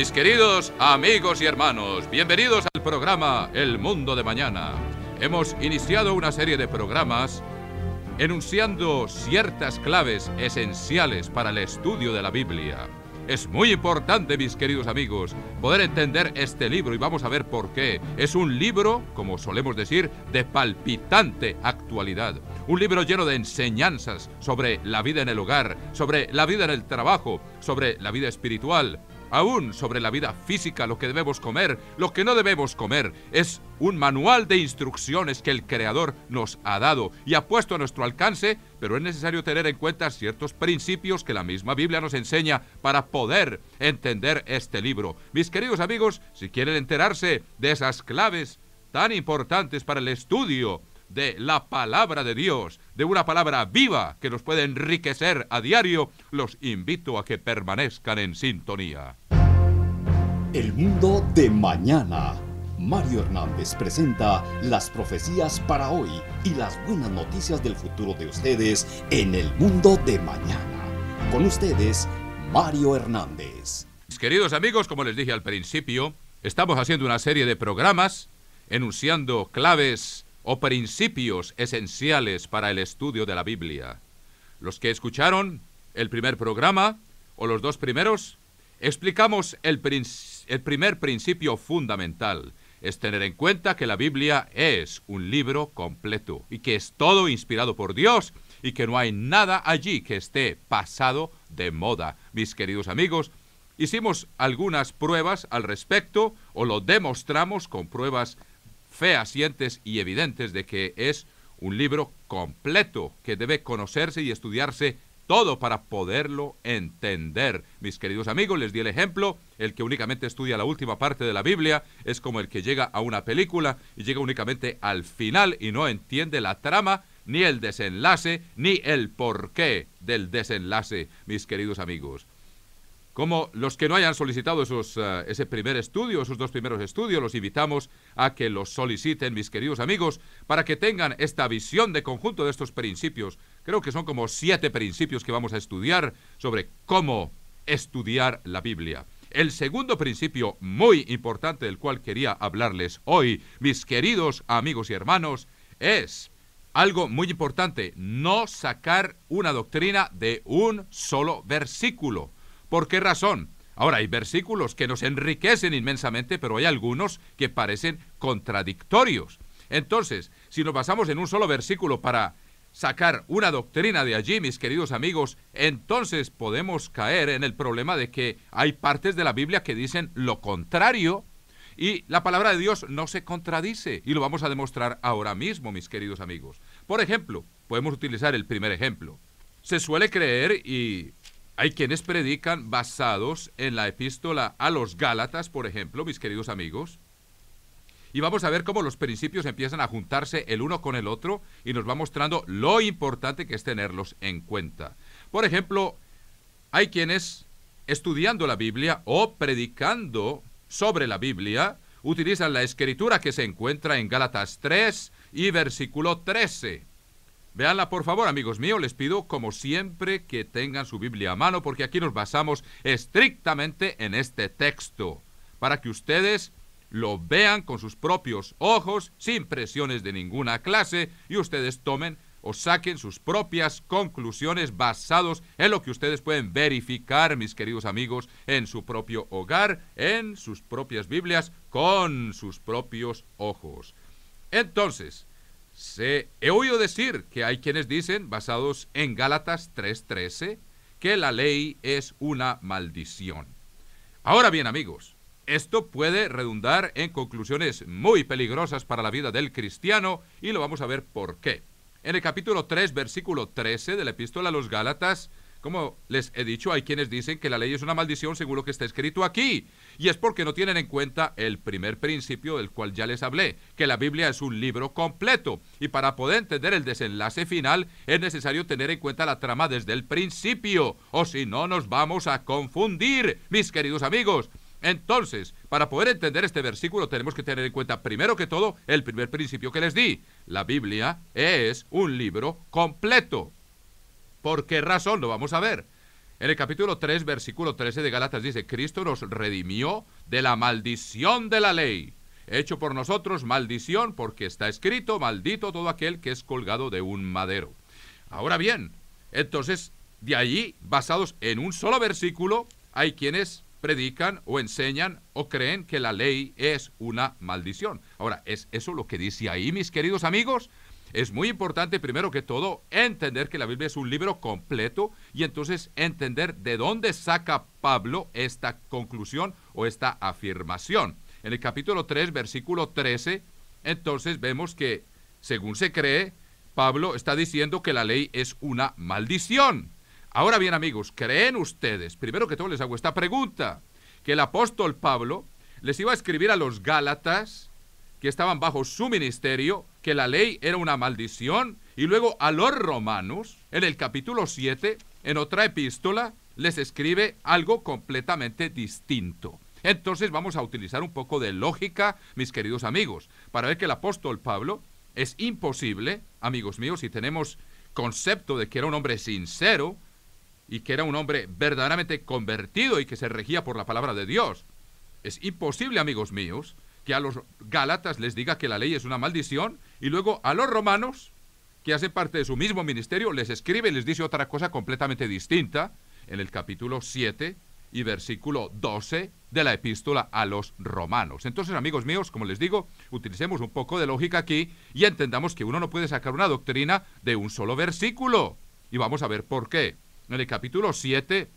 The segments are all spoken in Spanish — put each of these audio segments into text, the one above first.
Mis queridos amigos y hermanos, bienvenidos al programa El Mundo de Mañana. Hemos iniciado una serie de programas enunciando ciertas claves esenciales para el estudio de la Biblia. Es muy importante, mis queridos amigos, poder entender este libro y vamos a ver por qué. Es un libro, como solemos decir, de palpitante actualidad. Un libro lleno de enseñanzas sobre la vida en el hogar, sobre la vida en el trabajo, sobre la vida espiritual, aún sobre la vida física, lo que debemos comer, lo que no debemos comer. Es un manual de instrucciones que el Creador nos ha dado y ha puesto a nuestro alcance, pero es necesario tener en cuenta ciertos principios que la misma Biblia nos enseña para poder entender este libro. Mis queridos amigos, si quieren enterarse de esas claves tan importantes para el estudio, de la palabra de Dios, de una palabra viva que nos puede enriquecer a diario, los invito a que permanezcan en sintonía. El mundo de mañana. Mario Hernández presenta las profecías para hoy y las buenas noticias del futuro de ustedes en el mundo de mañana. Con ustedes, Mario Hernández. Mis queridos amigos, como les dije al principio, estamos haciendo una serie de programas enunciando claves o principios esenciales para el estudio de la Biblia. Los que escucharon el primer programa o los dos primeros Explicamos el, el primer principio fundamental, es tener en cuenta que la Biblia es un libro completo y que es todo inspirado por Dios y que no hay nada allí que esté pasado de moda. Mis queridos amigos, hicimos algunas pruebas al respecto o lo demostramos con pruebas fehacientes y evidentes de que es un libro completo que debe conocerse y estudiarse todo para poderlo entender. Mis queridos amigos, les di el ejemplo, el que únicamente estudia la última parte de la Biblia es como el que llega a una película y llega únicamente al final y no entiende la trama, ni el desenlace, ni el porqué del desenlace, mis queridos amigos como los que no hayan solicitado esos, eh, ese primer estudio, esos dos primeros estudios, los invitamos a que los soliciten, mis queridos amigos, para que tengan esta visión de conjunto de estos principios. Creo que son como siete principios que vamos a estudiar sobre cómo estudiar la Biblia. El segundo principio muy importante del cual quería hablarles hoy, mis queridos amigos y hermanos, es algo muy importante, no sacar una doctrina de un solo versículo. ¿Por qué razón? Ahora, hay versículos que nos enriquecen inmensamente, pero hay algunos que parecen contradictorios. Entonces, si nos basamos en un solo versículo para sacar una doctrina de allí, mis queridos amigos, entonces podemos caer en el problema de que hay partes de la Biblia que dicen lo contrario y la palabra de Dios no se contradice y lo vamos a demostrar ahora mismo, mis queridos amigos. Por ejemplo, podemos utilizar el primer ejemplo. Se suele creer y hay quienes predican basados en la epístola a los Gálatas, por ejemplo, mis queridos amigos. Y vamos a ver cómo los principios empiezan a juntarse el uno con el otro y nos va mostrando lo importante que es tenerlos en cuenta. Por ejemplo, hay quienes estudiando la Biblia o predicando sobre la Biblia utilizan la escritura que se encuentra en Gálatas 3 y versículo 13. Veanla por favor, amigos míos, les pido como siempre que tengan su Biblia a mano porque aquí nos basamos estrictamente en este texto para que ustedes lo vean con sus propios ojos, sin presiones de ninguna clase y ustedes tomen o saquen sus propias conclusiones basados en lo que ustedes pueden verificar, mis queridos amigos, en su propio hogar, en sus propias Biblias, con sus propios ojos. Entonces, se, he oído decir que hay quienes dicen, basados en Gálatas 3:13, que la ley es una maldición. Ahora bien, amigos, esto puede redundar en conclusiones muy peligrosas para la vida del cristiano y lo vamos a ver por qué. En el capítulo 3, versículo 13 de la epístola a los Gálatas, como les he dicho, hay quienes dicen que la ley es una maldición según lo que está escrito aquí. Y es porque no tienen en cuenta el primer principio del cual ya les hablé, que la Biblia es un libro completo. Y para poder entender el desenlace final es necesario tener en cuenta la trama desde el principio, o si no nos vamos a confundir, mis queridos amigos. Entonces, para poder entender este versículo tenemos que tener en cuenta primero que todo el primer principio que les di. La Biblia es un libro completo. ¿Por qué razón? Lo vamos a ver. En el capítulo 3, versículo 13 de Galatas dice, Cristo nos redimió de la maldición de la ley, hecho por nosotros maldición, porque está escrito, maldito todo aquel que es colgado de un madero. Ahora bien, entonces, de allí, basados en un solo versículo, hay quienes predican o enseñan o creen que la ley es una maldición. Ahora, ¿es eso lo que dice ahí, mis queridos amigos? es muy importante, primero que todo, entender que la Biblia es un libro completo y entonces entender de dónde saca Pablo esta conclusión o esta afirmación. En el capítulo 3, versículo 13, entonces vemos que, según se cree, Pablo está diciendo que la ley es una maldición. Ahora bien, amigos, ¿creen ustedes? Primero que todo les hago esta pregunta, que el apóstol Pablo les iba a escribir a los Gálatas que estaban bajo su ministerio que la ley era una maldición. Y luego a los romanos, en el capítulo 7, en otra epístola, les escribe algo completamente distinto. Entonces vamos a utilizar un poco de lógica, mis queridos amigos, para ver que el apóstol Pablo es imposible, amigos míos, si tenemos concepto de que era un hombre sincero y que era un hombre verdaderamente convertido y que se regía por la palabra de Dios. Es imposible, amigos míos, que a los Gálatas les diga que la ley es una maldición y luego a los romanos, que hacen parte de su mismo ministerio, les escribe y les dice otra cosa completamente distinta en el capítulo 7 y versículo 12 de la epístola a los romanos. Entonces, amigos míos, como les digo, utilicemos un poco de lógica aquí y entendamos que uno no puede sacar una doctrina de un solo versículo. Y vamos a ver por qué. En el capítulo 7,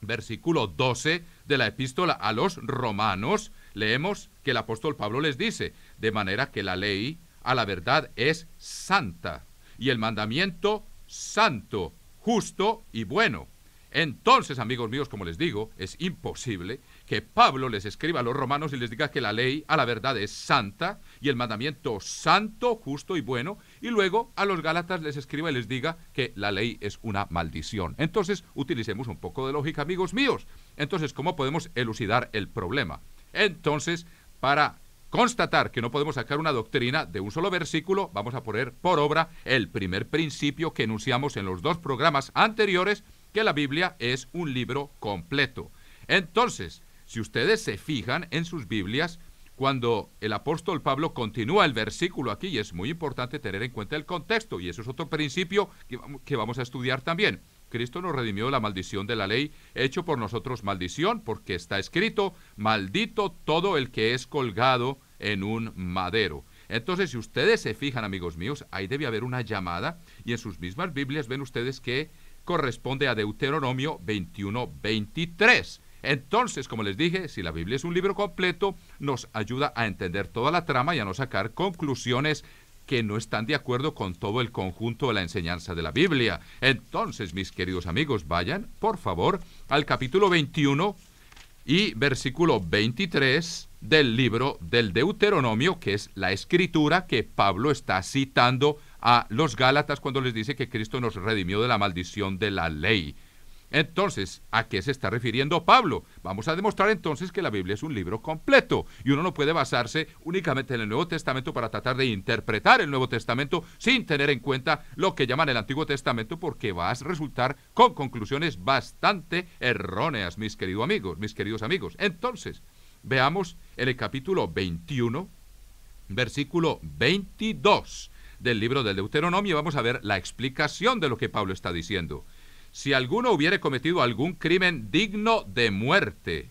versículo 12 de la epístola a los romanos, leemos que el apóstol Pablo les dice, de manera que la ley a la verdad es santa y el mandamiento santo, justo y bueno. Entonces, amigos míos, como les digo, es imposible que Pablo les escriba a los romanos y les diga que la ley a la verdad es santa y el mandamiento santo, justo y bueno, y luego a los Gálatas les escriba y les diga que la ley es una maldición. Entonces, utilicemos un poco de lógica, amigos míos. Entonces, ¿cómo podemos elucidar el problema? Entonces, para constatar que no podemos sacar una doctrina de un solo versículo, vamos a poner por obra el primer principio que enunciamos en los dos programas anteriores, que la Biblia es un libro completo. Entonces, si ustedes se fijan en sus Biblias, cuando el apóstol Pablo continúa el versículo aquí, y es muy importante tener en cuenta el contexto, y eso es otro principio que, que vamos a estudiar también. Cristo nos redimió de la maldición de la ley, hecho por nosotros maldición, porque está escrito, maldito todo el que es colgado en un madero. Entonces, si ustedes se fijan, amigos míos, ahí debe haber una llamada y en sus mismas Biblias ven ustedes que corresponde a Deuteronomio 21-23. Entonces, como les dije, si la Biblia es un libro completo, nos ayuda a entender toda la trama y a no sacar conclusiones que no están de acuerdo con todo el conjunto de la enseñanza de la Biblia. Entonces, mis queridos amigos, vayan, por favor, al capítulo 21 y versículo 23 del libro del Deuteronomio, que es la escritura que Pablo está citando a los Gálatas cuando les dice que Cristo nos redimió de la maldición de la ley. Entonces, ¿a qué se está refiriendo Pablo? Vamos a demostrar entonces que la Biblia es un libro completo y uno no puede basarse únicamente en el Nuevo Testamento para tratar de interpretar el Nuevo Testamento sin tener en cuenta lo que llaman el Antiguo Testamento porque vas a resultar con conclusiones bastante erróneas, mis queridos amigos, mis queridos amigos. Entonces, veamos en el capítulo 21, versículo 22 del libro del Deuteronomio, vamos a ver la explicación de lo que Pablo está diciendo si alguno hubiere cometido algún crimen digno de muerte.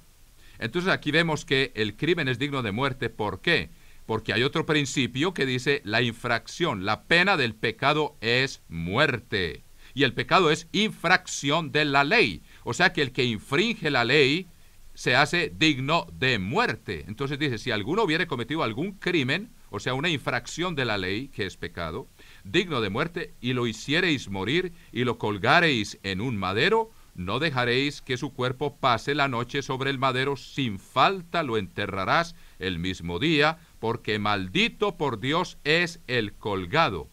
Entonces aquí vemos que el crimen es digno de muerte. ¿Por qué? Porque hay otro principio que dice la infracción, la pena del pecado es muerte. Y el pecado es infracción de la ley. O sea que el que infringe la ley se hace digno de muerte. Entonces dice, si alguno hubiere cometido algún crimen, o sea, una infracción de la ley, que es pecado, digno de muerte, y lo hiciereis morir, y lo colgareis en un madero, no dejaréis que su cuerpo pase la noche sobre el madero, sin falta lo enterrarás el mismo día, porque maldito por Dios es el colgado.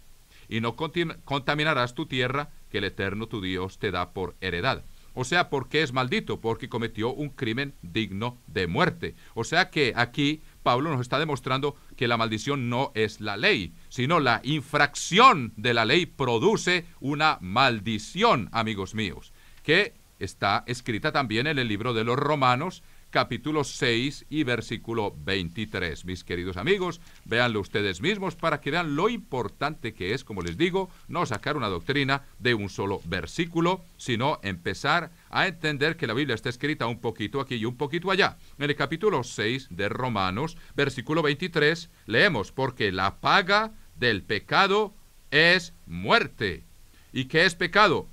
Y no contaminarás tu tierra, que el Eterno tu Dios te da por heredad. O sea, porque es maldito? Porque cometió un crimen digno de muerte. O sea que aquí Pablo nos está demostrando que la maldición no es la ley, sino la infracción de la ley produce una maldición, amigos míos, que está escrita también en el libro de los Romanos, capítulo 6 y versículo 23. Mis queridos amigos, véanlo ustedes mismos para que vean lo importante que es, como les digo, no sacar una doctrina de un solo versículo, sino empezar a entender que la Biblia está escrita un poquito aquí y un poquito allá. En el capítulo 6 de Romanos, versículo 23, leemos, porque la paga del pecado es muerte. ¿Y qué es pecado?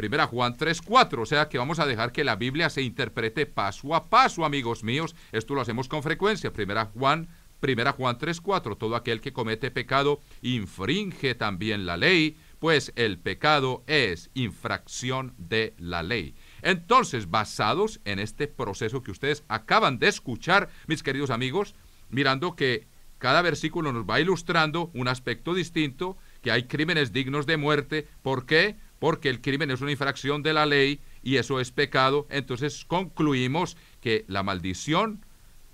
Primera Juan 3.4, o sea que vamos a dejar que la Biblia se interprete paso a paso, amigos míos. Esto lo hacemos con frecuencia. Primera Juan Primera Juan 3:4, todo aquel que comete pecado infringe también la ley, pues el pecado es infracción de la ley. Entonces, basados en este proceso que ustedes acaban de escuchar, mis queridos amigos, mirando que cada versículo nos va ilustrando un aspecto distinto, que hay crímenes dignos de muerte, ¿por qué? porque el crimen es una infracción de la ley y eso es pecado, entonces concluimos que la maldición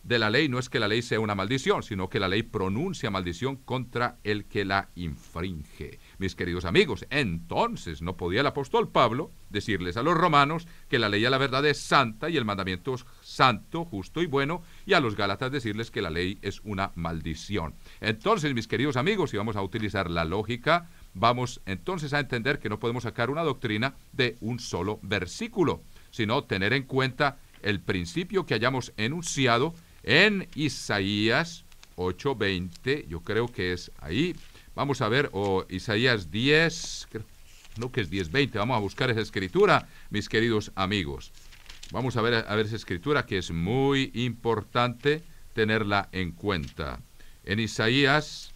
de la ley no es que la ley sea una maldición, sino que la ley pronuncia maldición contra el que la infringe. Mis queridos amigos, entonces no podía el apóstol Pablo decirles a los romanos que la ley a la verdad es santa y el mandamiento es santo, justo y bueno, y a los gálatas decirles que la ley es una maldición. Entonces, mis queridos amigos, si vamos a utilizar la lógica vamos entonces a entender que no podemos sacar una doctrina de un solo versículo, sino tener en cuenta el principio que hayamos enunciado en Isaías 8:20, yo creo que es ahí. Vamos a ver, o Isaías 10, no que es 10:20, vamos a buscar esa escritura, mis queridos amigos. Vamos a ver, a ver esa escritura que es muy importante tenerla en cuenta. En Isaías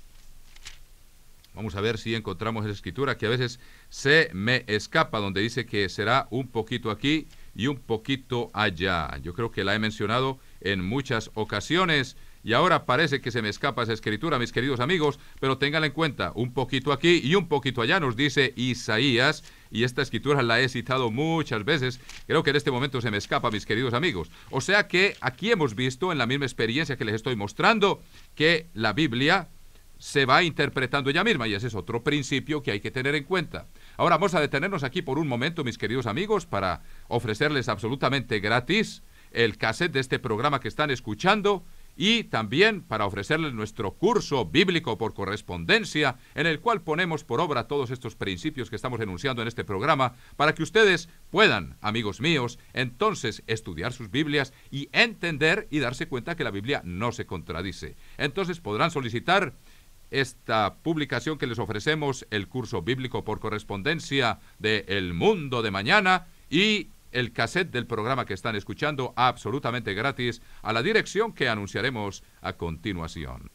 Vamos a ver si encontramos esa escritura que a veces se me escapa, donde dice que será un poquito aquí y un poquito allá. Yo creo que la he mencionado en muchas ocasiones y ahora parece que se me escapa esa escritura, mis queridos amigos, pero ténganla en cuenta, un poquito aquí y un poquito allá nos dice Isaías, y esta escritura la he citado muchas veces, creo que en este momento se me escapa, mis queridos amigos. O sea que aquí hemos visto, en la misma experiencia que les estoy mostrando, que la Biblia se va interpretando ella misma y ese es otro principio que hay que tener en cuenta. Ahora vamos a detenernos aquí por un momento, mis queridos amigos, para ofrecerles absolutamente gratis el cassette de este programa que están escuchando y también para ofrecerles nuestro curso bíblico por correspondencia, en el cual ponemos por obra todos estos principios que estamos enunciando en este programa, para que ustedes puedan, amigos míos, entonces estudiar sus Biblias y entender y darse cuenta que la Biblia no se contradice. Entonces podrán solicitar esta publicación que les ofrecemos, el curso bíblico por correspondencia de El Mundo de Mañana y el cassette del programa que están escuchando absolutamente gratis a la dirección que anunciaremos a continuación.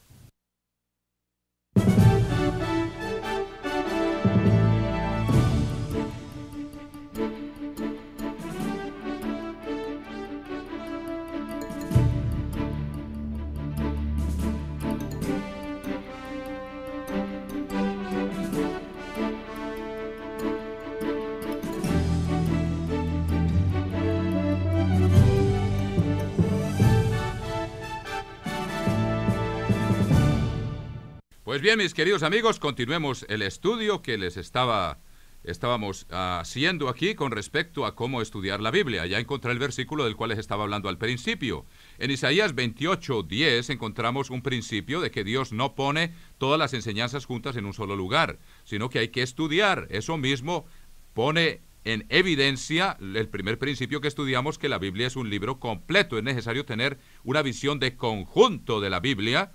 Pues bien, mis queridos amigos, continuemos el estudio que les estaba estábamos ah, haciendo aquí con respecto a cómo estudiar la Biblia. Ya encontré el versículo del cual les estaba hablando al principio. En Isaías 28, 10 encontramos un principio de que Dios no pone todas las enseñanzas juntas en un solo lugar, sino que hay que estudiar. Eso mismo pone en evidencia el primer principio que estudiamos, que la Biblia es un libro completo. Es necesario tener una visión de conjunto de la Biblia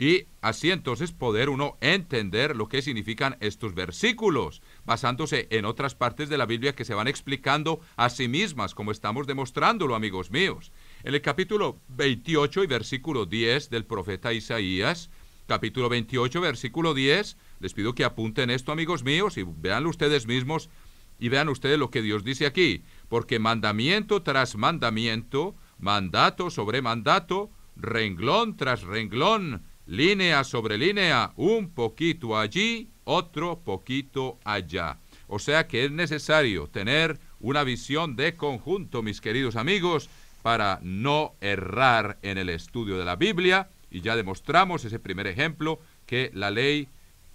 y así entonces poder uno entender lo que significan estos versículos, basándose en otras partes de la Biblia que se van explicando a sí mismas, como estamos demostrándolo, amigos míos. En el capítulo 28 y versículo 10 del profeta Isaías, capítulo 28, versículo 10, les pido que apunten esto, amigos míos, y vean ustedes mismos, y vean ustedes lo que Dios dice aquí, porque mandamiento tras mandamiento, mandato sobre mandato, renglón tras renglón, línea sobre línea, un poquito allí, otro poquito allá. O sea que es necesario tener una visión de conjunto, mis queridos amigos, para no errar en el estudio de la Biblia. Y ya demostramos ese primer ejemplo que la ley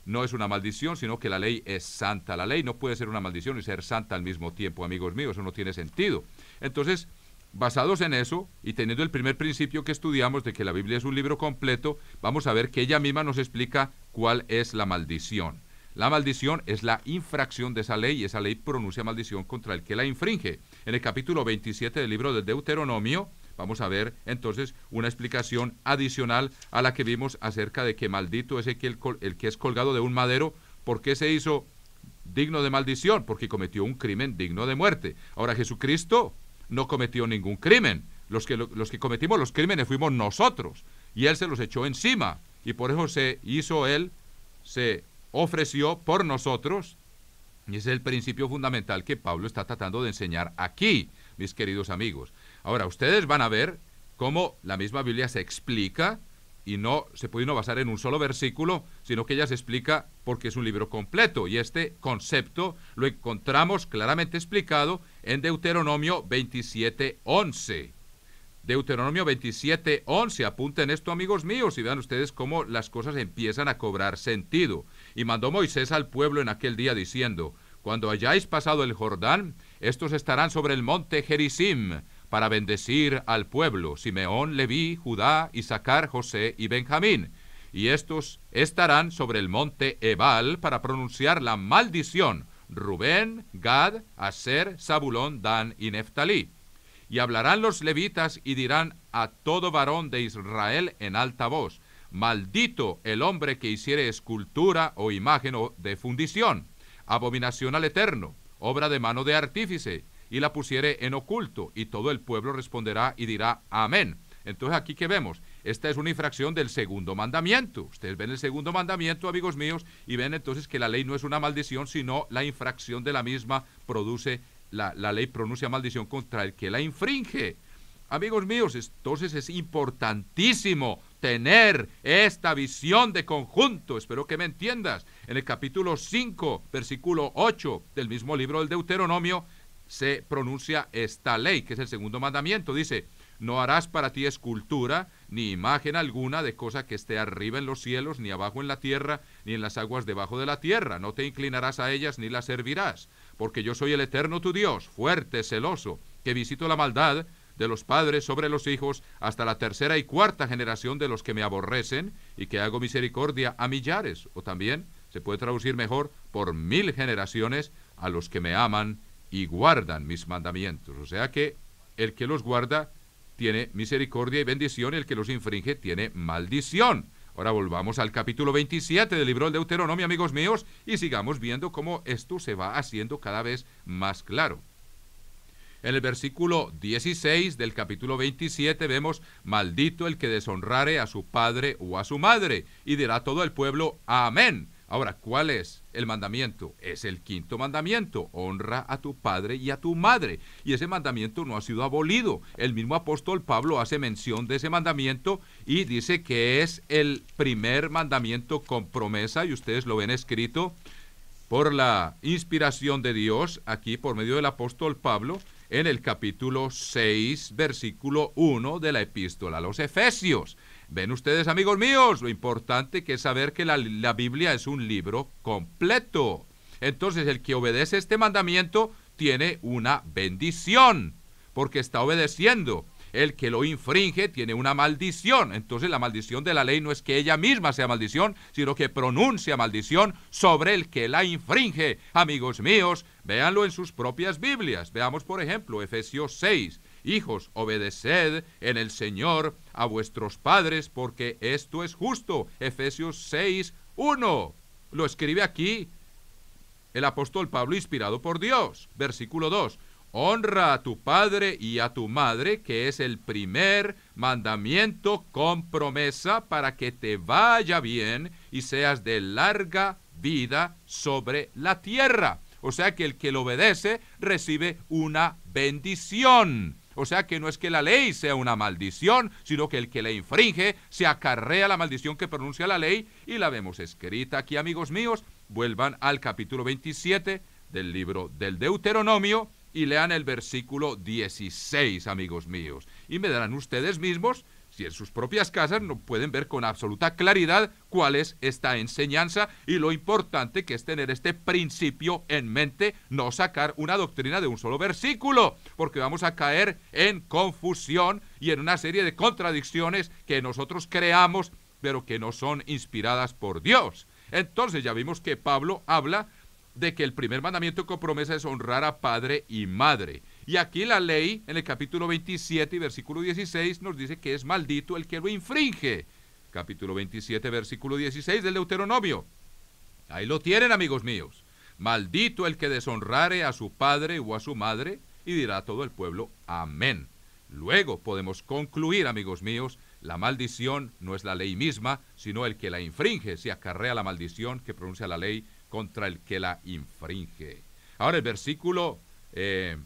no es una maldición, sino que la ley es santa. La ley no puede ser una maldición y ser santa al mismo tiempo, amigos míos, eso no tiene sentido. Entonces, basados en eso y teniendo el primer principio que estudiamos de que la Biblia es un libro completo, vamos a ver que ella misma nos explica cuál es la maldición. La maldición es la infracción de esa ley y esa ley pronuncia maldición contra el que la infringe. En el capítulo 27 del libro del Deuteronomio, Vamos a ver entonces una explicación adicional a la que vimos acerca de que maldito es el que, el, que, es colgado de un madero, ¿por qué se hizo digno de maldición, porque cometió un crimen digno de muerte. Ahora Jesucristo no cometió ningún crimen. Los que, los que cometimos los crímenes fuimos nosotros. Y él se los echó encima. Y por eso se hizo él, se ofreció por nosotros. Y ese es el principio fundamental que Pablo está tratando de enseñar aquí, mis queridos amigos. Ahora, ustedes van a ver cómo la misma Biblia se explica y no se puede no basar en un solo versículo, sino que ella se explica porque es un libro completo y este concepto lo encontramos claramente explicado en Deuteronomio 27.11. Deuteronomio 27.11. Apunten esto, amigos míos, y vean ustedes cómo las cosas empiezan a cobrar sentido. Y mandó Moisés al pueblo en aquel día diciendo, Cuando hayáis pasado el Jordán, estos estarán sobre el monte Gerizim para bendecir al pueblo, Simeón, Leví, Judá, Isaacar, José y Benjamín. Y estos estarán sobre el monte Ebal para pronunciar la maldición Rubén, Gad, Aser, Zabulón, Dan y Neftalí. Y hablarán los levitas y dirán a todo varón de Israel en alta voz, maldito el hombre que hiciere escultura o imagen o de fundición, abominación al Eterno, obra de mano de artífice, y la pusiere en oculto, y todo el pueblo responderá y dirá, amén. Entonces aquí que vemos, esta es una infracción del segundo mandamiento. Ustedes ven el segundo mandamiento, amigos míos, y ven entonces que la ley no es una maldición, sino la infracción de la misma produce, la, ley pronuncia maldición contra el que la infringe. Amigos míos, entonces es importantísimo tener esta visión de conjunto. Espero que me entiendas. En el capítulo 5, versículo 8 del mismo libro del Deuteronomio, se pronuncia esta ley, que es el segundo mandamiento. Dice, no harás para ti escultura, ni imagen alguna de cosa que esté arriba en los cielos, ni abajo en la tierra, ni en las aguas debajo de la tierra. No te inclinarás a ellas, ni las servirás, porque yo soy el eterno tu Dios, fuerte, celoso, que visito la maldad de los padres sobre los hijos hasta la tercera y cuarta generación de los que me aborrecen, y que hago misericordia a millares, o también se puede traducir mejor por mil generaciones a los que me aman y guardan mis mandamientos. O sea que el que los guarda tiene misericordia y bendición, el que los infringe tiene maldición. Ahora volvamos al capítulo 27 del libro del Deuteronomio, amigos míos, y sigamos viendo cómo esto se va haciendo cada vez más claro. En el versículo 16 del capítulo 27 vemos, maldito el que deshonrare a su padre o a su madre, y dirá todo el pueblo, amén Ahora, ¿cuál es el mandamiento? Es el quinto mandamiento, honra a tu padre y a tu madre. Y ese mandamiento no ha sido abolido. El mismo apóstol Pablo hace mención de ese mandamiento y dice que es el primer mandamiento con promesa, y ustedes lo ven escrito por la inspiración de Dios, aquí por medio del apóstol Pablo, en el capítulo 6, versículo 1 de la epístola a los Efesios. Ven ustedes, amigos míos, lo importante que es saber que la, Biblia es un libro completo. Entonces, el que obedece este mandamiento tiene una bendición, porque está obedeciendo. El que lo infringe tiene una maldición. Entonces la maldición de la ley no es que ella misma sea maldición, sino que pronuncia maldición sobre el que la infringe. Amigos míos, véanlo en sus propias Biblias. Veamos, por ejemplo, Efesios 6. Hijos, obedeced en el Señor a vuestros padres, porque esto es justo. Efesios 6, 1. Lo escribe aquí el apóstol Pablo inspirado por Dios. Versículo 2. Honra a tu padre y a tu madre, que es el primer mandamiento con promesa para que te vaya bien y seas de larga vida sobre la tierra. O sea que el que lo obedece recibe una bendición. O sea que no es que la ley sea una maldición, sino que el que la infringe se acarrea la maldición que pronuncia la ley y la vemos escrita aquí, amigos míos. Vuelvan al capítulo 27 del libro del Deuteronomio y lean el versículo 16, amigos míos. Y me darán ustedes mismos si en sus propias casas no pueden ver con absoluta claridad cuál es esta enseñanza y lo importante que es tener este principio en mente, no sacar una doctrina de un solo versículo, porque vamos a caer en confusión y en una serie de contradicciones que nosotros creamos, pero que no son inspiradas por Dios. Entonces ya vimos que Pablo habla de que el primer mandamiento que promesa es honrar a padre y madre. Y aquí la ley, en el capítulo 27 y versículo 16, nos dice que es maldito el que lo infringe. Capítulo 27, versículo 16 del Deuteronomio. Ahí lo tienen, amigos míos. Maldito el que deshonrare a su padre o a su madre, y dirá a todo el pueblo, amén. Luego podemos concluir, amigos míos, la maldición no es la ley misma, sino el que la infringe, Se acarrea la maldición que pronuncia la ley contra el que la infringe. Ahora el versículo eh,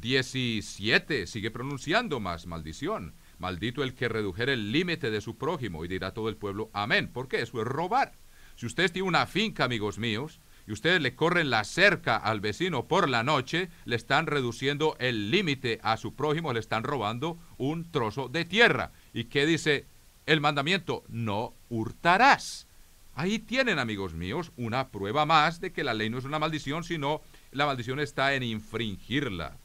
17. Sigue pronunciando más maldición. Maldito el que redujera el límite de su prójimo y dirá todo el pueblo, amén. porque Eso es robar. Si ustedes tienen una finca, amigos míos, y ustedes le corren la cerca al vecino por la noche, le están reduciendo el límite a su prójimo, le están robando un trozo de tierra. ¿Y qué dice el mandamiento? No hurtarás. Ahí tienen, amigos míos, una prueba más de que la ley no es una maldición, sino la maldición está en infringirla.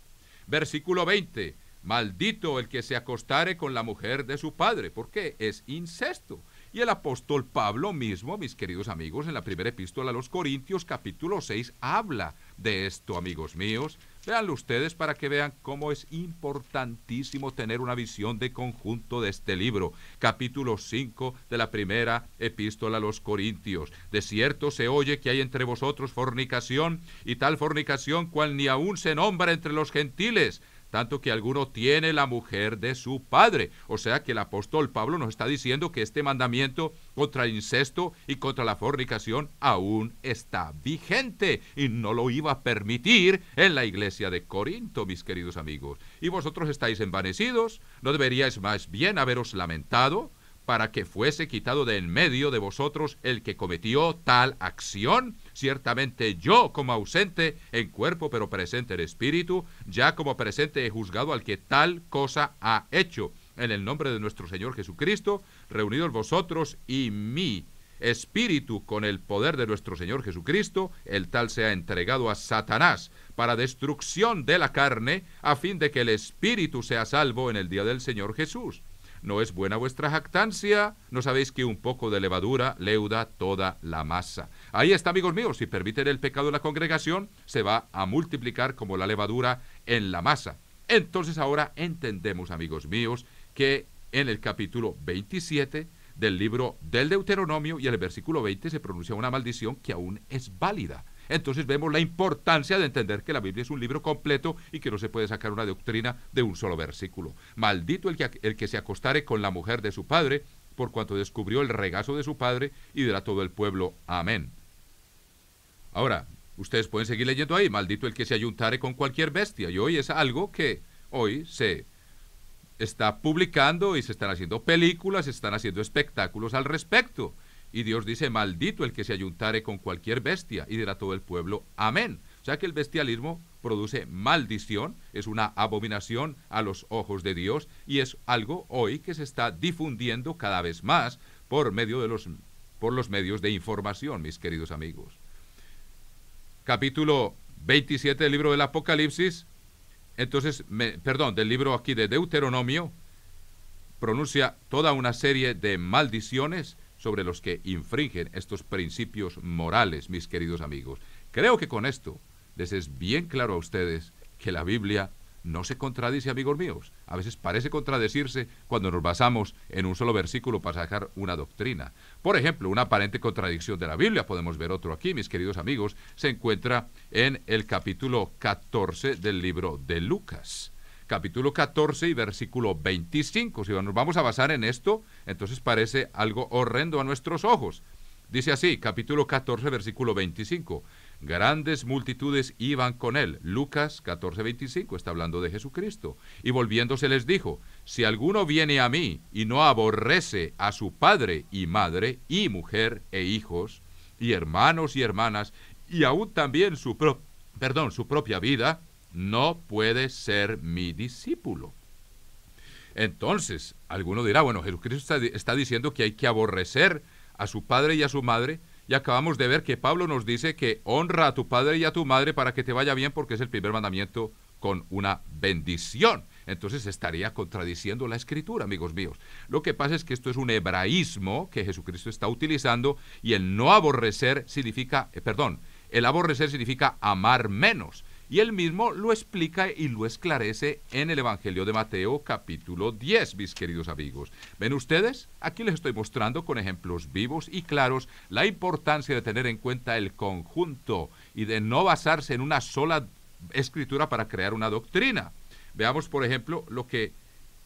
Versículo 20. Maldito el que se acostare con la mujer de su padre, porque es incesto. Y el apóstol Pablo mismo, mis queridos amigos, en la primera epístola a los Corintios capítulo 6 habla de esto, amigos míos. Veanlo ustedes para que vean cómo es importantísimo tener una visión de conjunto de este libro. Capítulo 5 de la primera epístola a los Corintios. De cierto se oye que hay entre vosotros fornicación y tal fornicación cual ni aún se nombra entre los gentiles tanto que alguno tiene la mujer de su padre. O sea que el apóstol Pablo nos está diciendo que este mandamiento contra el incesto y contra la fornicación aún está vigente y no lo iba a permitir en la iglesia de Corinto, mis queridos amigos. Y vosotros estáis envanecidos, ¿no deberíais más bien haberos lamentado? para que fuese quitado de en medio de vosotros el que cometió tal acción? Ciertamente yo como ausente en cuerpo, pero presente en espíritu, ya como presente he juzgado al que tal cosa ha hecho. En el nombre de nuestro Señor Jesucristo, reunidos vosotros y mi espíritu con el poder de nuestro Señor Jesucristo, el tal se ha entregado a Satanás para destrucción de la carne, a fin de que el espíritu sea salvo en el día del Señor Jesús. No es buena vuestra jactancia, no sabéis que un poco de levadura leuda toda la masa. Ahí está, amigos míos, si permiten el pecado de la congregación, se va a multiplicar como la levadura en la masa. Entonces ahora entendemos, amigos míos, que en el capítulo 27 del libro del Deuteronomio y en el versículo 20 se pronuncia una maldición que aún es válida. Entonces vemos la importancia de entender que la Biblia es un libro completo y que no se puede sacar una doctrina de un solo versículo. Maldito el que, el que se acostare con la mujer de su padre, por cuanto descubrió el regazo de su padre y dirá todo el pueblo, amén. Ahora, ustedes pueden seguir leyendo ahí, maldito el que se ayuntare con cualquier bestia. Y hoy es algo que hoy se está publicando y se están haciendo películas, se están haciendo espectáculos al respecto. Y Dios dice, maldito el que se ayuntare con cualquier bestia, y dirá todo el pueblo, amén. O sea que el bestialismo produce maldición, es una abominación a los ojos de Dios, y es algo hoy que se está difundiendo cada vez más por medio de los por los medios de información, mis queridos amigos. Capítulo 27 del libro del Apocalipsis, entonces, perdón, del libro aquí de Deuteronomio, pronuncia toda una serie de maldiciones sobre los que infringen estos principios morales, mis queridos amigos. Creo que con esto les es bien claro a ustedes que la Biblia no se contradice, amigos míos. A veces parece contradecirse cuando nos basamos en un solo versículo para sacar una doctrina. Por ejemplo, una aparente contradicción de la Biblia, podemos ver otro aquí, mis queridos amigos, se encuentra en el capítulo 14 del libro de Lucas capítulo 14 y versículo 25. Si nos vamos a basar en esto, entonces parece algo horrendo a nuestros ojos. Dice así, capítulo 14, versículo 25. Grandes multitudes iban con él. Lucas 14, 25 está hablando de Jesucristo. Y volviéndose les dijo, si alguno viene a mí y no aborrece a su padre y madre y mujer e hijos y hermanos y hermanas y aún también su, perdón, su propia vida, no puede ser mi discípulo. Entonces, alguno dirá, bueno, Jesucristo está, diciendo que hay que aborrecer a su padre y a su madre, y acabamos de ver que Pablo nos dice que honra a tu padre y a tu madre para que te vaya bien, porque es el primer mandamiento con una bendición. Entonces estaría contradiciendo la escritura, amigos míos. Lo que pasa es que esto es un hebraísmo que Jesucristo está utilizando y el no aborrecer significa, eh, perdón, el aborrecer significa amar menos. Y él mismo lo explica y lo esclarece en el Evangelio de Mateo capítulo 10, mis queridos amigos. ¿Ven ustedes? Aquí les estoy mostrando con ejemplos vivos y claros la importancia de tener en cuenta el conjunto y de no basarse en una sola escritura para crear una doctrina. Veamos, por ejemplo, lo que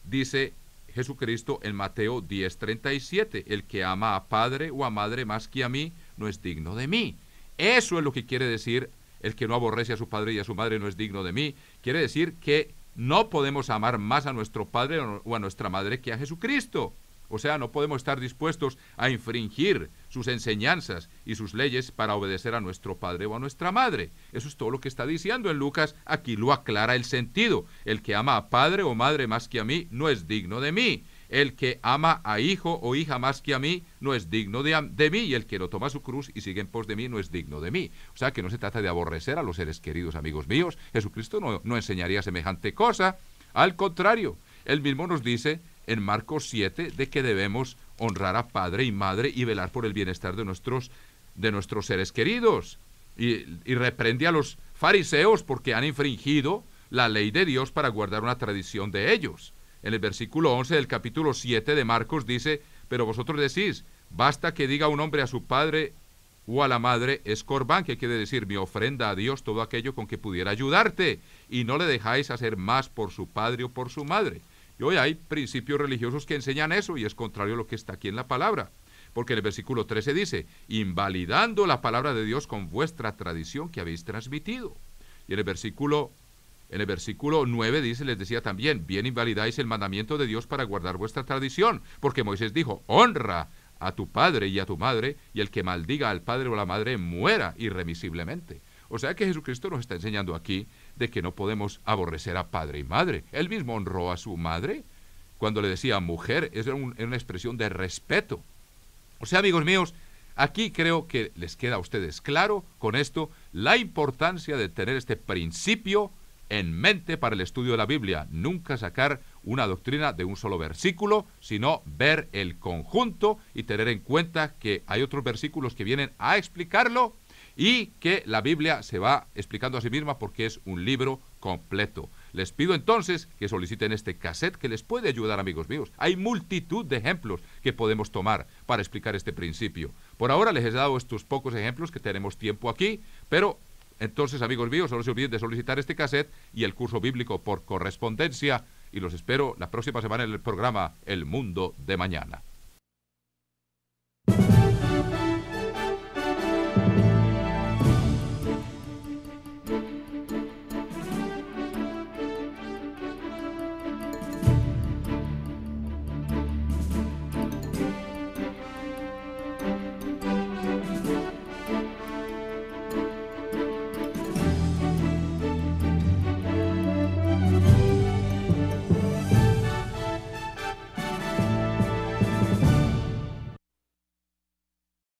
dice Jesucristo en Mateo 37. el que ama a padre o a madre más que a mí no es digno de mí. Eso es lo que quiere decir el que no aborrece a su padre y a su madre no es digno de mí. Quiere decir que no podemos amar más a nuestro padre o a nuestra madre que a Jesucristo. O sea, no podemos estar dispuestos a infringir sus enseñanzas y sus leyes para obedecer a nuestro padre o a nuestra madre. Eso es todo lo que está diciendo en Lucas. Aquí lo aclara el sentido. El que ama a padre o madre más que a mí no es digno de mí. El que ama a hijo o hija más que a mí no es digno de, mí, y el que no toma su cruz y sigue en pos de mí no es digno de mí. O sea que no se trata de aborrecer a los seres queridos, amigos míos. Jesucristo no, enseñaría semejante cosa. Al contrario, él mismo nos dice en Marcos 7 de que debemos honrar a padre y madre y velar por el bienestar de nuestros, de nuestros seres queridos. Y, y reprende a los fariseos porque han infringido la ley de Dios para guardar una tradición de ellos. En el versículo 11 del capítulo 7 de Marcos dice, pero vosotros decís, basta que diga un hombre a su padre o a la madre, es que quiere decir mi ofrenda a Dios todo aquello con que pudiera ayudarte, y no le dejáis hacer más por su padre o por su madre. Y hoy hay principios religiosos que enseñan eso, y es contrario a lo que está aquí en la palabra. Porque en el versículo 13 dice, invalidando la palabra de Dios con vuestra tradición que habéis transmitido. Y en el versículo en el versículo 9 dice, les decía también, bien invalidáis el mandamiento de Dios para guardar vuestra tradición, porque Moisés dijo, honra a tu padre y a tu madre, y el que maldiga al padre o la madre muera irremisiblemente. O sea que Jesucristo nos está enseñando aquí de que no podemos aborrecer a padre y madre. Él mismo honró a su madre cuando le decía mujer, es una expresión de respeto. O sea, amigos míos, aquí creo que les queda a ustedes claro con esto la importancia de tener este principio en mente para el estudio de la Biblia. Nunca sacar una doctrina de un solo versículo, sino ver el conjunto y tener en cuenta que hay otros versículos que vienen a explicarlo y que la Biblia se va explicando a sí misma porque es un libro completo. Les pido entonces que soliciten este cassette que les puede ayudar, amigos míos. Hay multitud de ejemplos que podemos tomar para explicar este principio. Por ahora les he dado estos pocos ejemplos que tenemos tiempo aquí, pero entonces, amigos míos, no se olviden de solicitar este cassette y el curso bíblico por correspondencia y los espero la próxima semana en el programa El Mundo de Mañana.